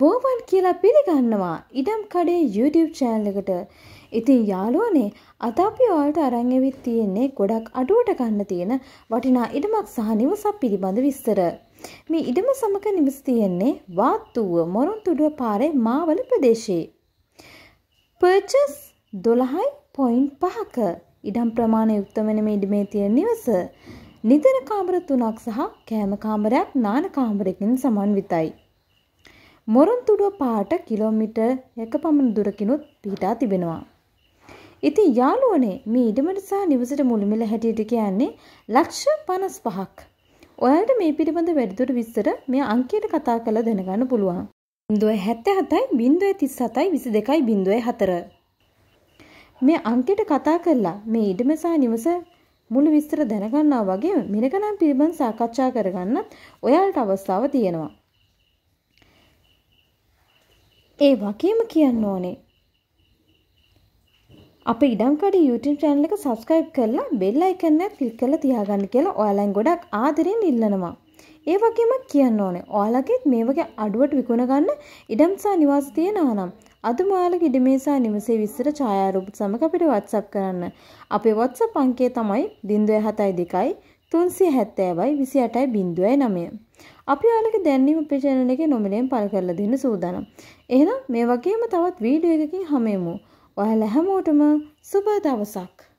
බෝවන් කියලා පිළිගන්නවා ඉඩම් කඩේ YouTube චෑන්ලකට ඉතින් යාලෝනේ අත අපි ඔයාලට අරංගෙවිත් තියෙන්නේ ගොඩක් අඩුවට ගන්න තියෙන වටිනා ඉඩමක් සහ නිවසක් පිළිබඳ විස්තර. මේ ඉඩම සමග නිවස තියෙන්නේ වාත්තුව මොරොන්තුඩුව පාරේ මාවල ප්‍රදේශයේ. පර්චස් දොළහයි පොයින්් පහක ඉඩම් ප්‍රමාණය යුක්තමෙන මේ ඉඩමේ තියෙන නිවස. නිදන කාමර තුනක් සහ කෑම කාමරයක් නාන කාමරයකින් සමන්විතයි. මොරොන්තුඩුව පාට කිලෝමිට එක පමණ දුරකිනුත් පිහිටා තිබෙනවා. ඉතින් යාළුවනේ මේ ඉඩමට සහ නිවසට මුළුමිල හැටියට කියන්නේ ලක්ෂ පනස් පහක්. ඔයාලට මේ පිළිබඳ වැඩිදුර විස්තර මේ අංකයට කතා කළ දැනගන්න පුළුවන්. බින්දුවයි හැත්තෑ හතයි බින්දුවයි තිස් හතයි විසි දෙකයි බින්දුවයි හතර. මේ අංකයට කතා කරලා මේ ඉඩම සහ නිවස මුළු විස්තර දැනගන්නා වගේ මෙනකනම් පිළිබඳ සාකච්ඡා කරගන්නත් ඔයාලට අවස්ථාව තියෙනවා. ඒ වගේම කියන්න ඕනේ අපේ ඉඩම්කඩ YouTube channel එක subscribe කරලා bell icon එක click කරලා තියාගන්න කියලා ඔයාලෙන් ගොඩක් ආදරෙන් ඉල්ලනවා. ඒ වගේම කියන්න ඕනේ ඔයාලගෙත් මේ වගේ අඩුවට විකුණ ගන්න ඉඩම් සහ නිවාස තියෙනවා නම් අද මාලක ඉඩමේ සහ නිවසේ විස්තර ඡායාරූප සමග අපිට WhatsApp කරන්න. අපේ WhatsApp අංකය තමයි 072 370යි 28යි 09. අපි ඔයාලගේ දැන්වීම අපේ channel එකේ නොමිලයෙන් පළ කරලා දෙන්න සූදානම්. එහෙනම් මේ වගේම තවත් වීඩියෝ එකකින් හමු වෙමු. ඔයාලා හැමෝටම සුබ දවසක්.